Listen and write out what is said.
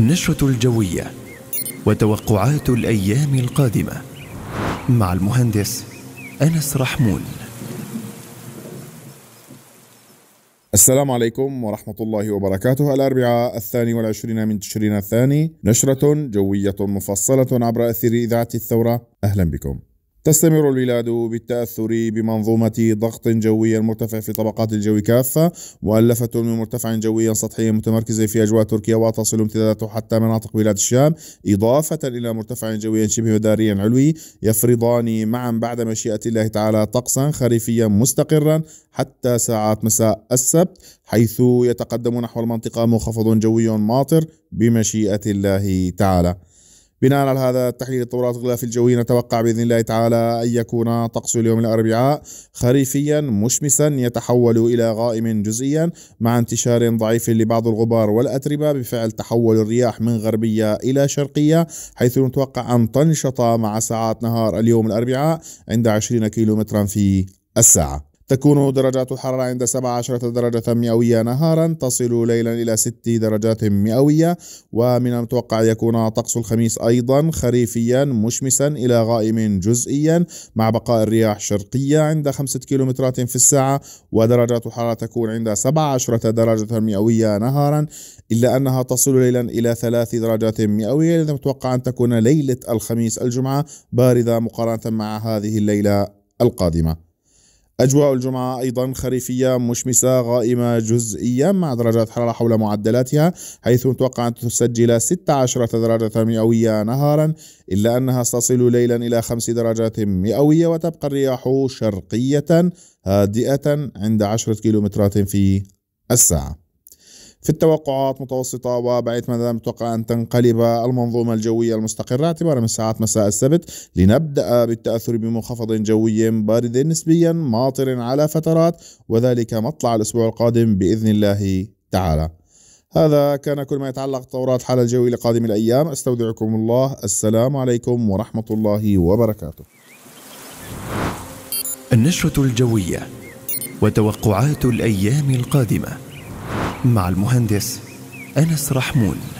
النشرة الجوية وتوقعات الأيام القادمة مع المهندس أنس رحمون السلام عليكم ورحمة الله وبركاته الأربعاء الثاني والعشرين من تشرين الثاني نشرة جوية مفصلة عبر أثير إذاعة الثورة أهلا بكم تستمر البلاد بالتأثر بمنظومة ضغط جوي مرتفع في طبقات الجو كافة مؤلفة من مرتفع جوي سطحي متمركز في أجواء تركيا وتصل امتداداته حتى مناطق بلاد الشام إضافة إلى مرتفع جوي شبه مداري علوي يفرضان معا بعد مشيئة الله تعالى طقسا خريفيا مستقرا حتى ساعات مساء السبت حيث يتقدم نحو المنطقة منخفض جوي ماطر بمشيئة الله تعالى بناء على هذا التحليل التطورات الغلاف الجوي نتوقع باذن الله تعالى ان يكون طقس اليوم الاربعاء خريفيا مشمسا يتحول الى غائم جزئيا مع انتشار ضعيف لبعض الغبار والاتربه بفعل تحول الرياح من غربيه الى شرقيه حيث نتوقع ان تنشط مع ساعات نهار اليوم الاربعاء عند 20 كيلومترا في الساعه تكون درجات الحرارة عند 17 درجة مئوية نهارا تصل ليلا إلى 6 درجات مئوية ومن المتوقع يكون طقس الخميس أيضا خريفيا مشمسا إلى غائم جزئيا مع بقاء الرياح شرقية عند 5 كيلومترات في الساعة ودرجات الحرارة تكون عند 17 درجة مئوية نهارا إلا أنها تصل ليلا إلى 3 درجات مئوية لذا متوقع أن تكون ليلة الخميس الجمعة باردة مقارنة مع هذه الليلة القادمة أجواء الجمعة أيضا خريفية مشمسة غائمة جزئيا مع درجات حرارة حول معدلاتها حيث متوقع أن تسجل 16 درجة مئوية نهارا إلا أنها ستصل ليلا إلى 5 درجات مئوية وتبقى الرياح شرقية هادئة عند 10 كيلومترات في الساعة في التوقعات متوسطة وبعيد مدى متوقع أن تنقلب المنظومة الجوية المستقرة اعتبارا من ساعات مساء السبت لنبدأ بالتأثر بمنخفض جوي بارد نسبيا ماطر على فترات وذلك مطلع الأسبوع القادم بإذن الله تعالى هذا كان كل ما يتعلق بتوراة حال الجوي لقادم الأيام أستودعكم الله السلام عليكم ورحمة الله وبركاته النشرة الجوية وتوقعات الأيام القادمة مع المهندس أنس رحمون